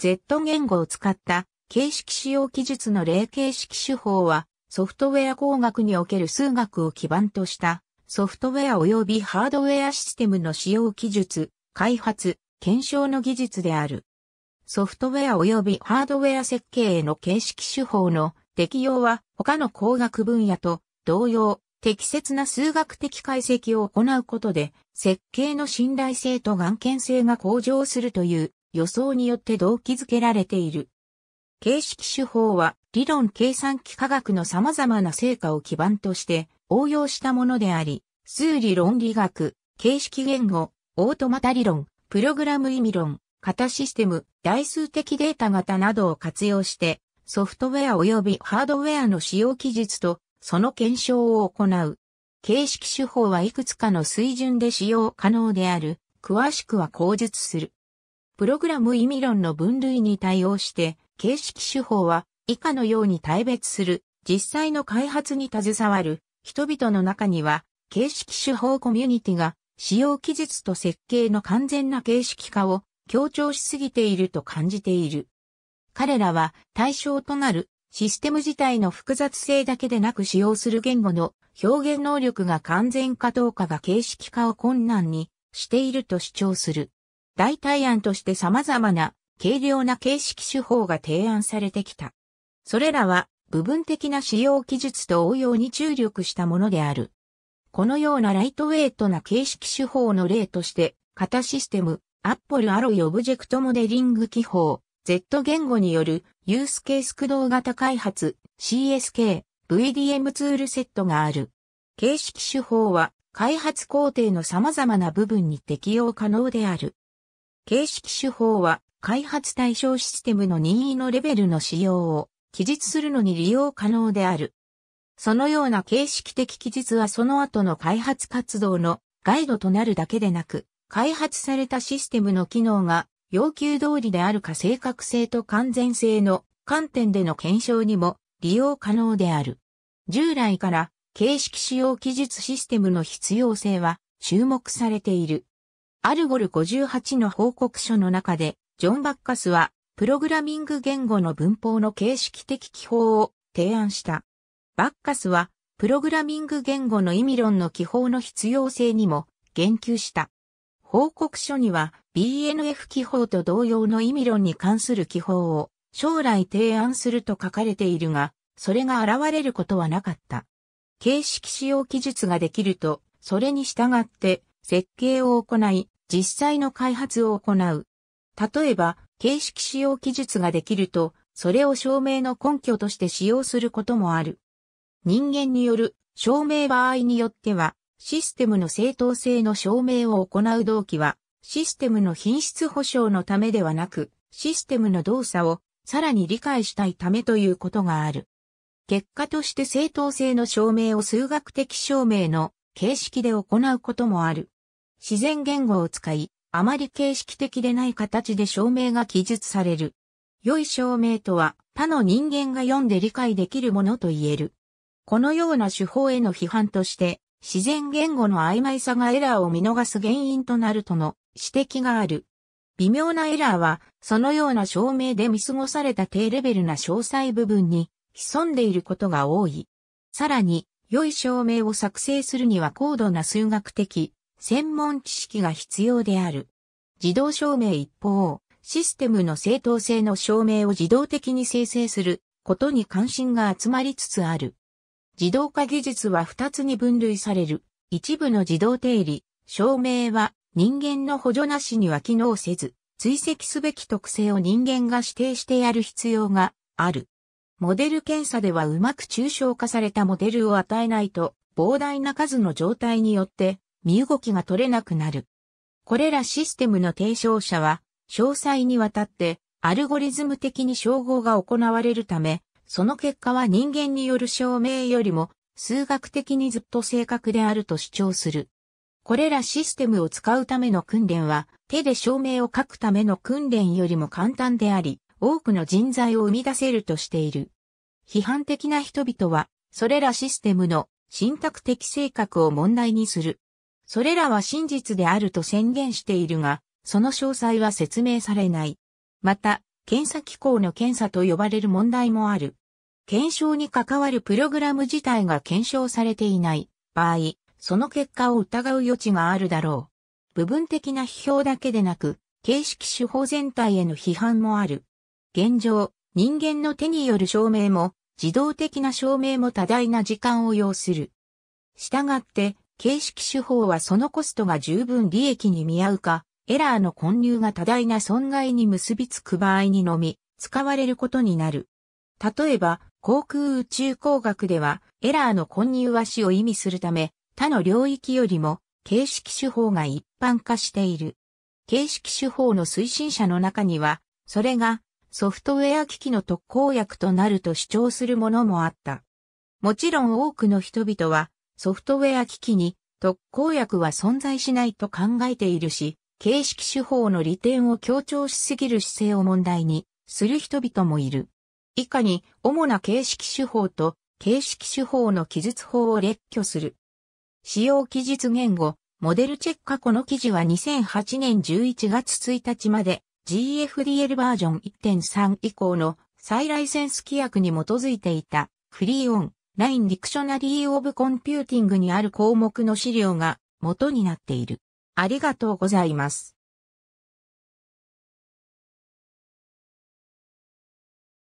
Z 言語を使った形式使用記述の例形式手法はソフトウェア工学における数学を基盤としたソフトウェア及びハードウェアシステムの使用記述、開発、検証の技術である。ソフトウェア及びハードウェア設計への形式手法の適用は他の工学分野と同様、適切な数学的解析を行うことで、設計の信頼性と眼見性が向上するという予想によって動機づけられている。形式手法は理論計算機科学の様々な成果を基盤として応用したものであり、数理論理学、形式言語、オートマタ理論、プログラム意味論、型システム、代数的データ型などを活用して、ソフトウェア及びハードウェアの使用記述とその検証を行う。形式手法はいくつかの水準で使用可能である。詳しくは講述する。プログラム意味論の分類に対応して、形式手法は以下のように大別する、実際の開発に携わる人々の中には、形式手法コミュニティが使用技術と設計の完全な形式化を強調しすぎていると感じている。彼らは対象となるシステム自体の複雑性だけでなく使用する言語の表現能力が完全かどうかが形式化を困難にしていると主張する。代替案として様々な軽量な形式手法が提案されてきた。それらは部分的な使用技術と応用に注力したものである。このようなライトウェイトな形式手法の例として、型システム、アップルアロイオブジェクトモデリング記法、Z 言語によるユースケース駆動型開発 CSK VDM ツールセットがある。形式手法は開発工程の様々な部分に適用可能である。形式手法は開発対象システムの任意のレベルの仕様を記述するのに利用可能である。そのような形式的記述はその後の開発活動のガイドとなるだけでなく、開発されたシステムの機能が要求通りであるか正確性と完全性の観点での検証にも利用可能である。従来から形式使用記述システムの必要性は注目されている。アルゴル58の報告書の中で、ジョン・バッカスは、プログラミング言語の文法の形式的記法を提案した。バッカスは、プログラミング言語の意味論の記法の必要性にも言及した。報告書には BNF 記法と同様の意味論に関する記法を将来提案すると書かれているが、それが現れることはなかった。形式使用記述ができると、それに従って設計を行い、実際の開発を行う。例えば、形式使用記述ができると、それを証明の根拠として使用することもある。人間による証明場合によっては、システムの正当性の証明を行う動機は、システムの品質保証のためではなく、システムの動作をさらに理解したいためということがある。結果として正当性の証明を数学的証明の形式で行うこともある。自然言語を使い、あまり形式的でない形で証明が記述される。良い証明とは、他の人間が読んで理解できるものと言える。このような手法への批判として、自然言語の曖昧さがエラーを見逃す原因となるとの指摘がある。微妙なエラーは、そのような証明で見過ごされた低レベルな詳細部分に潜んでいることが多い。さらに、良い証明を作成するには高度な数学的、専門知識が必要である。自動証明一方、システムの正当性の証明を自動的に生成することに関心が集まりつつある。自動化技術は2つに分類される。一部の自動定理、証明は人間の補助なしには機能せず、追跡すべき特性を人間が指定してやる必要がある。モデル検査ではうまく抽象化されたモデルを与えないと、膨大な数の状態によって身動きが取れなくなる。これらシステムの提唱者は、詳細にわたって、アルゴリズム的に称号が行われるため、その結果は人間による証明よりも、数学的にずっと正確であると主張する。これらシステムを使うための訓練は、手で証明を書くための訓練よりも簡単であり、多くの人材を生み出せるとしている。批判的な人々は、それらシステムの信託的性格を問題にする。それらは真実であると宣言しているが、その詳細は説明されない。また、検査機構の検査と呼ばれる問題もある。検証に関わるプログラム自体が検証されていない場合、その結果を疑う余地があるだろう。部分的な批評だけでなく、形式手法全体への批判もある。現状、人間の手による証明も、自動的な証明も多大な時間を要する。したがって、形式手法はそのコストが十分利益に見合うか、エラーの混入が多大な損害に結びつく場合にのみ、使われることになる。例えば、航空宇宙工学では、エラーの混入は死を意味するため、他の領域よりも、形式手法が一般化している。形式手法の推進者の中には、それがソフトウェア機器の特効薬となると主張するものもあった。もちろん多くの人々はソフトウェア機器に特効薬は存在しないと考えているし、形式手法の利点を強調しすぎる姿勢を問題にする人々もいる。以下に主な形式手法と形式手法の記述法を列挙する。使用記述言語、モデルチェック過去の記事は2008年11月1日まで GFDL バージョン1.3以降の再ライセンス規約に基づいていたフリーオン Line d i ディクショナリーオブコンピューティングにある項目の資料が元になっている。ありがとうございます。